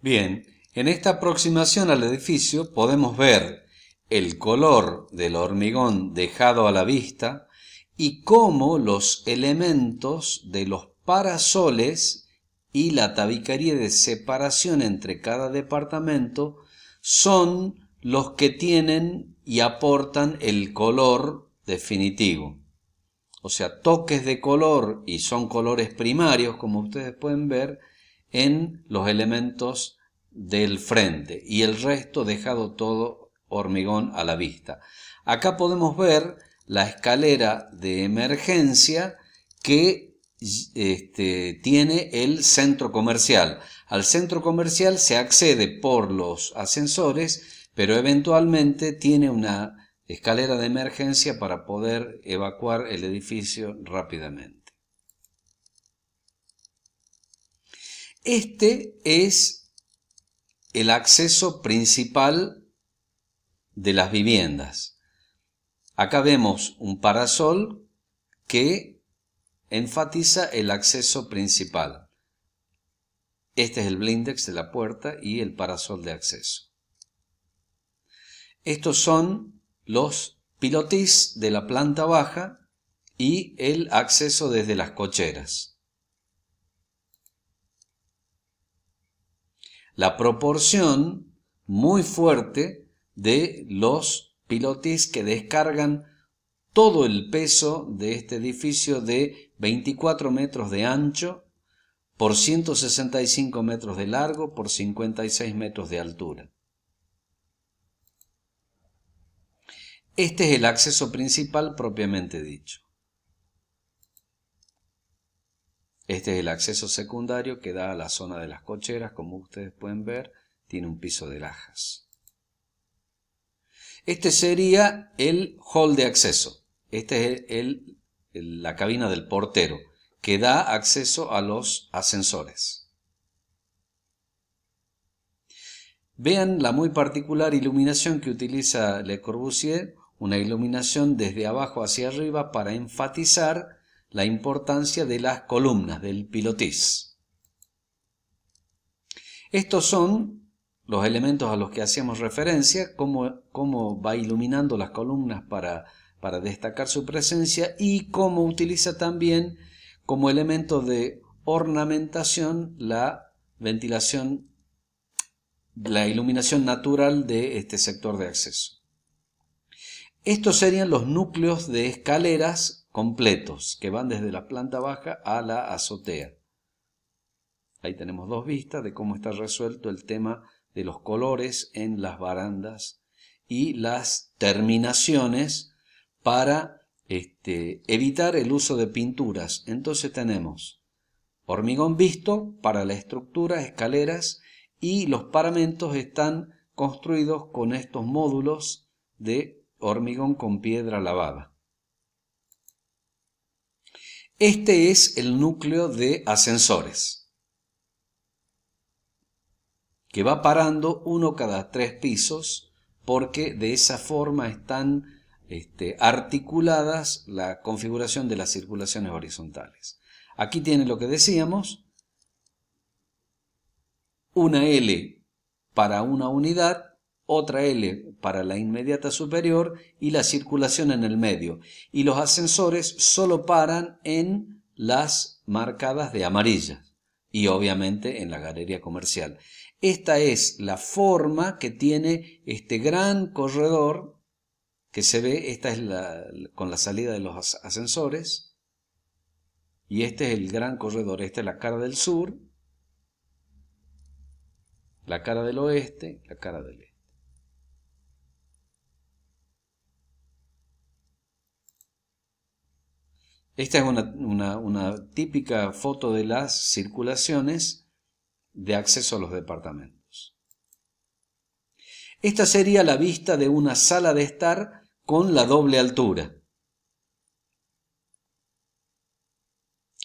Bien, en esta aproximación al edificio podemos ver el color del hormigón dejado a la vista y cómo los elementos de los parasoles y la tabicaría de separación entre cada departamento son los que tienen y aportan el color definitivo. O sea, toques de color y son colores primarios, como ustedes pueden ver, en los elementos del frente y el resto dejado todo hormigón a la vista. Acá podemos ver la escalera de emergencia que este, tiene el centro comercial. Al centro comercial se accede por los ascensores, pero eventualmente tiene una escalera de emergencia para poder evacuar el edificio rápidamente. Este es el acceso principal de las viviendas. Acá vemos un parasol que enfatiza el acceso principal. Este es el blindex de la puerta y el parasol de acceso. Estos son los pilotis de la planta baja y el acceso desde las cocheras. la proporción muy fuerte de los pilotis que descargan todo el peso de este edificio de 24 metros de ancho por 165 metros de largo por 56 metros de altura. Este es el acceso principal propiamente dicho. Este es el acceso secundario que da a la zona de las cocheras, como ustedes pueden ver, tiene un piso de lajas. Este sería el hall de acceso. Este es la cabina del portero, que da acceso a los ascensores. Vean la muy particular iluminación que utiliza Le Corbusier, una iluminación desde abajo hacia arriba para enfatizar la importancia de las columnas del pilotis. Estos son los elementos a los que hacíamos referencia, cómo, va iluminando las columnas para, para destacar su presencia y cómo utiliza también como elemento de ornamentación la ventilación, la iluminación natural de este sector de acceso. Estos serían los núcleos de escaleras completos que van desde la planta baja a la azotea. Ahí tenemos dos vistas de cómo está resuelto el tema de los colores en las barandas y las terminaciones para este, evitar el uso de pinturas. Entonces tenemos hormigón visto para la estructura, escaleras y los paramentos están construidos con estos módulos de hormigón con piedra lavada. Este es el núcleo de ascensores, que va parando uno cada tres pisos, porque de esa forma están este, articuladas la configuración de las circulaciones horizontales. Aquí tiene lo que decíamos, una L para una unidad otra L para la inmediata superior y la circulación en el medio. Y los ascensores solo paran en las marcadas de amarillas y obviamente en la galería comercial. Esta es la forma que tiene este gran corredor que se ve, esta es la, con la salida de los ascensores, y este es el gran corredor, esta es la cara del sur, la cara del oeste, la cara del este. Esta es una, típica foto de las circulaciones de acceso a los departamentos. Esta sería la vista de una sala de estar con la doble altura.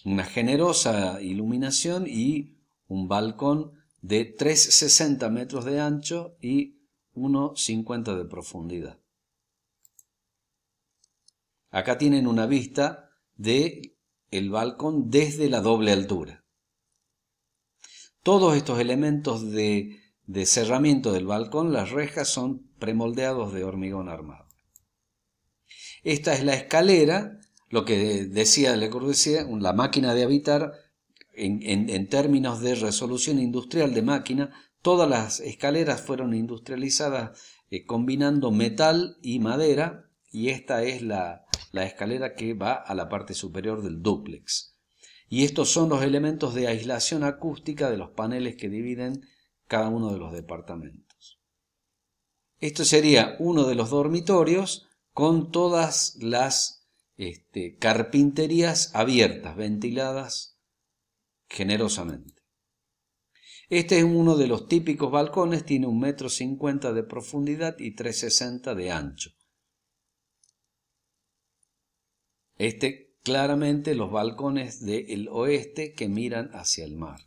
Una generosa iluminación y un balcón de 3,60 metros de ancho y 1,50 de profundidad. Acá tienen una vista de el balcón desde la doble altura. Todos estos elementos de, cerramiento del balcón, las rejas, son premoldeados de hormigón armado. Esta es la escalera, lo que decía Le decía... la máquina de habitar, en, términos de resolución industrial de máquina, todas las escaleras fueron industrializadas eh, combinando metal y madera y esta es la, la escalera que va a la parte superior del dúplex. Y estos son los elementos de aislación acústica de los paneles que dividen cada uno de los departamentos. Esto sería uno de los dormitorios con todas las este, carpinterías abiertas, ventiladas generosamente. Este es uno de los típicos balcones, tiene un metro cincuenta de profundidad y 360 de ancho. Este claramente los balcones del oeste que miran hacia el mar.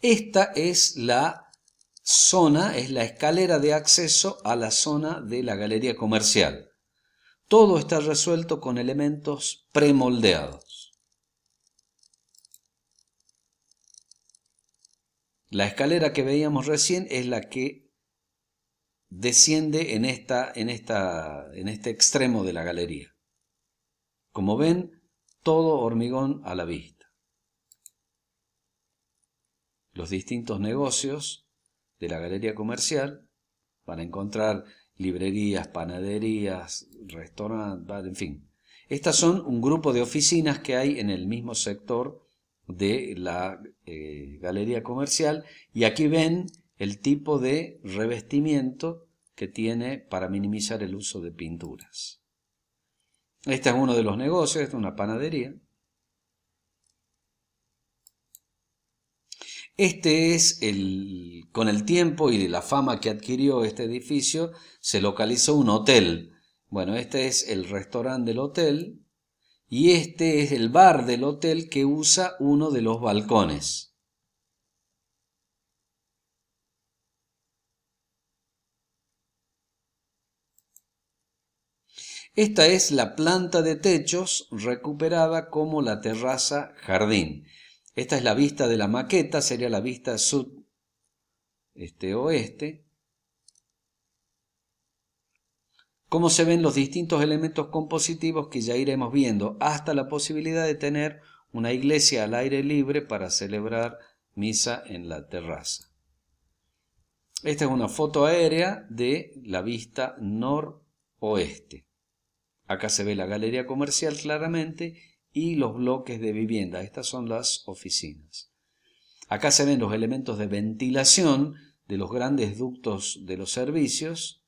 Esta es la zona, es la escalera de acceso a la zona de la galería comercial. Todo está resuelto con elementos premoldeados. La escalera que veíamos recién es la que desciende en, esta, en, esta, en este extremo de la galería. Como ven, todo hormigón a la vista. Los distintos negocios de la galería comercial van a encontrar librerías, panaderías, restaurantes, en fin. Estas son un grupo de oficinas que hay en el mismo sector de la eh, galería comercial y aquí ven el tipo de revestimiento que tiene para minimizar el uso de pinturas. Este es uno de los negocios, esta es una panadería. Este es el, con el tiempo y la fama que adquirió este edificio, se localizó un hotel. Bueno, este es el restaurante del hotel y este es el bar del hotel que usa uno de los balcones. Esta es la planta de techos recuperada como la terraza jardín. Esta es la vista de la maqueta, sería la vista sud este oeste. Cómo se ven los distintos elementos compositivos que ya iremos viendo, hasta la posibilidad de tener una iglesia al aire libre para celebrar misa en la terraza. Esta es una foto aérea de la vista noroeste. Acá se ve la galería comercial claramente y los bloques de vivienda. Estas son las oficinas. Acá se ven los elementos de ventilación de los grandes ductos de los servicios,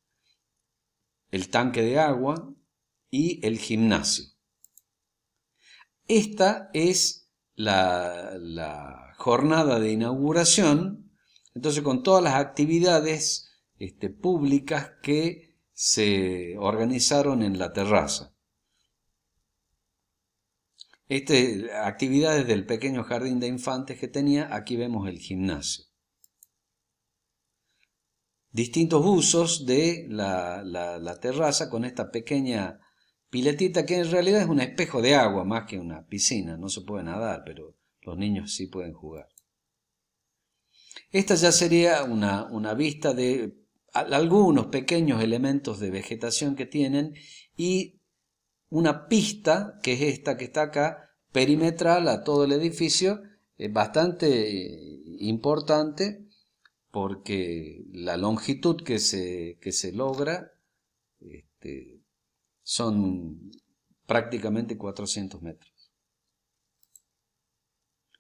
el tanque de agua y el gimnasio. Esta es la, jornada de inauguración, entonces con todas las actividades este, públicas que se organizaron en la terraza. Este, actividades del pequeño jardín de infantes que tenía, aquí vemos el gimnasio. Distintos usos de la, terraza con esta pequeña piletita que en realidad es un espejo de agua más que una piscina, no se puede nadar, pero los niños sí pueden jugar. Esta ya sería una vista de algunos pequeños elementos de vegetación que tienen y una pista, que es esta que está acá, perimetral a todo el edificio, es bastante eh, importante porque la longitud que se, se logra este, son prácticamente 400 metros.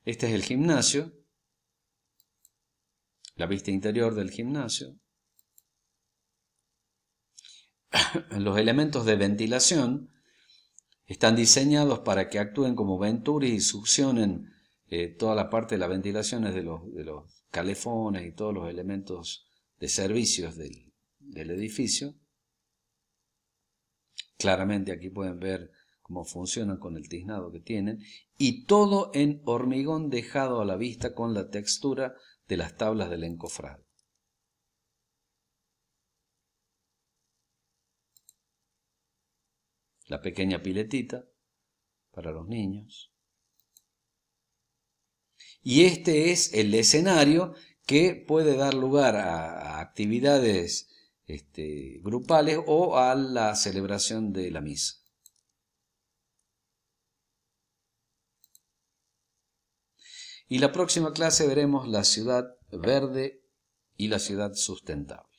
Este es el gimnasio, la vista interior del gimnasio. los elementos de ventilación están diseñados para que actúen como venturi y succionen eh, toda la parte de las ventilaciones de los, calefones y todos los elementos de servicios del, del edificio. Claramente aquí pueden ver cómo funcionan con el tiznado que tienen. Y todo en hormigón dejado a la vista con la textura de las tablas del encofrado. la pequeña piletita para los niños. Y este es el escenario que puede dar lugar a, actividades este, grupales o a la celebración de la misa. Y la próxima clase veremos la ciudad verde y la ciudad sustentable.